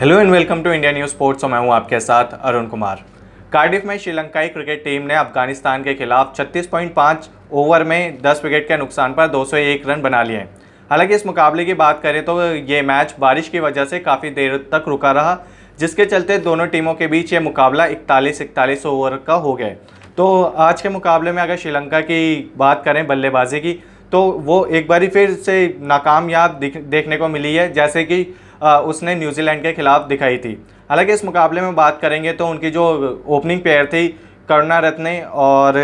hello and welcome to India news sports और मैं हूं आपके साथ अरुण कुमार कार्डिफ में श्रीलंकाई क्रिकेट टीम ने अफगानिस्तान के खिलाफ 36.5 ओवर में 10 विकेट के नुकसान पर 201 रन बना लिए हालांकि इस मुकाबले की बात करें तो ये मैच बारिश की वजह से काफ़ी देर तक रुका रहा जिसके चलते दोनों टीमों के बीच ये मुकाबला इकतालीस इकतालीस ओवर का हो गया तो आज के मुकाबले में अगर श्रीलंका की बात करें बल्लेबाजी की तो वो एक बारी फिर से नाकामयाब देखने को मिली है जैसे कि उसने न्यूजीलैंड के खिलाफ दिखाई थी हालांकि इस मुकाबले में बात करेंगे तो उनकी जो ओपनिंग पेयर थी करुणा रत्ने और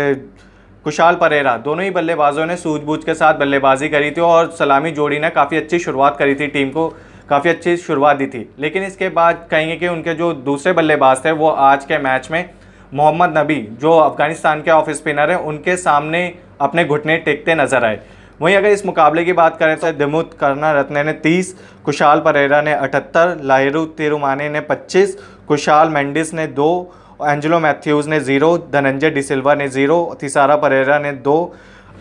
कुशाल परेरा दोनों ही बल्लेबाजों ने सूझबूझ के साथ बल्लेबाजी करी थी और सलामी जोड़ी ने काफ़ी अच्छी शुरुआत करी थी टीम को काफ़ी अच्छी शुरुआत दी थी लेकिन इसके बाद कहेंगे कि उनके जो दूसरे बल्लेबाज थे वो आज के मैच में मोहम्मद नबी जो अफ़गानिस्तान के ऑफ स्पिनर हैं उनके सामने अपने घुटने टेकते नज़र आए वहीं अगर इस मुकाबले की बात करें तो दिमुत करना रत्ने ने 30 कुशाल परेरा ने 78 लाहिरु तिरुमाने ने 25 कुशाल मेंडिस ने दो एंजलो मैथ्यूज़ ने ज़ीरो धनंजय डिसिल्वा ने ज़ीरो तिसारा परेरा ने दो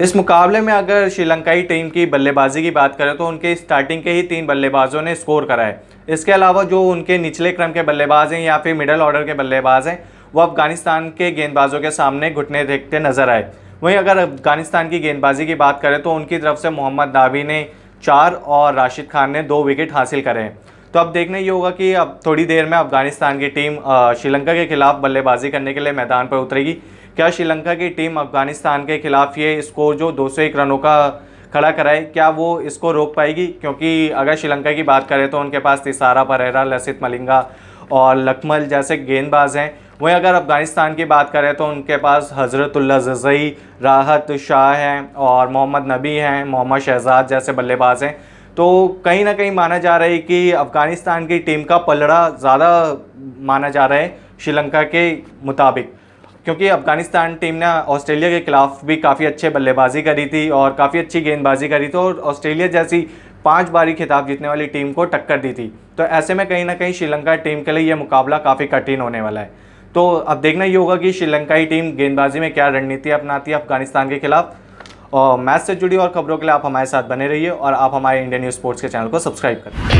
इस मुकाबले में अगर श्रीलंकाई टीम की बल्लेबाजी की बात करें तो उनके स्टार्टिंग के ही तीन बल्लेबाजों ने स्कोर कराए इसके अलावा जो उनके निचले क्रम के बल्लेबाज हैं या फिर मिडल ऑर्डर के बल्लेबाज हैं वो अफगानिस्तान के गेंदबाजों के सामने घुटने देखते नजर आए वहीं अगर अफगानिस्तान की गेंदबाजी की बात करें तो उनकी तरफ से मोहम्मद दाबी ने चार और राशिद खान ने दो विकेट हासिल करे हैं तो अब देखना ये होगा कि अब थोड़ी देर में अफगानिस्तान की टीम श्रीलंका के खिलाफ बल्लेबाजी करने के लिए मैदान पर उतरेगी क्या श्रीलंका की टीम अफगानिस्तान के खिलाफ ये स्कोर जो दो रनों का खड़ा कराए क्या वो इसको रोक पाएगी क्योंकि अगर श्रीलंका की बात करें तो उनके पास तिसारा परेरा लसित मलिंगा और लखमल जैसे गेंदबाज हैं वहीं अगर अफ़गानिस्तान की बात करें तो उनके पास हज़रतुल्ला जजई राहत शाह हैं और मोहम्मद नबी हैं मोहम्मद शहजाद जैसे बल्लेबाज हैं तो कहीं ना कहीं माना जा रहा है कि अफ़गानिस्तान की टीम का पलड़ा ज़्यादा माना जा रहा है श्रीलंका के मुताबिक क्योंकि अफ़गानिस्तान टीम ने ऑस्ट्रेलिया के खिलाफ भी काफ़ी अच्छे बल्लेबाजी करी थी और काफ़ी अच्छी गेंदबाजी करी थी और ऑस्ट्रेलिया जैसी पांच बारी खिताब जीतने वाली टीम को टक्कर दी थी तो ऐसे में कहीं ना कहीं श्रीलंका टीम के लिए ये मुकाबला काफ़ी कठिन होने वाला है तो अब देखना ये होगा कि श्रीलंका की टीम गेंदबाजी में क्या रणनीति अपनाती है अफगानिस्तान के खिलाफ और मैच से जुड़ी और खबरों के लिए आप हमारे साथ बने रहिए और आप हमारे इंडियन न्यूज़ स्पोर्ट्स के चैनल को सब्सक्राइब करें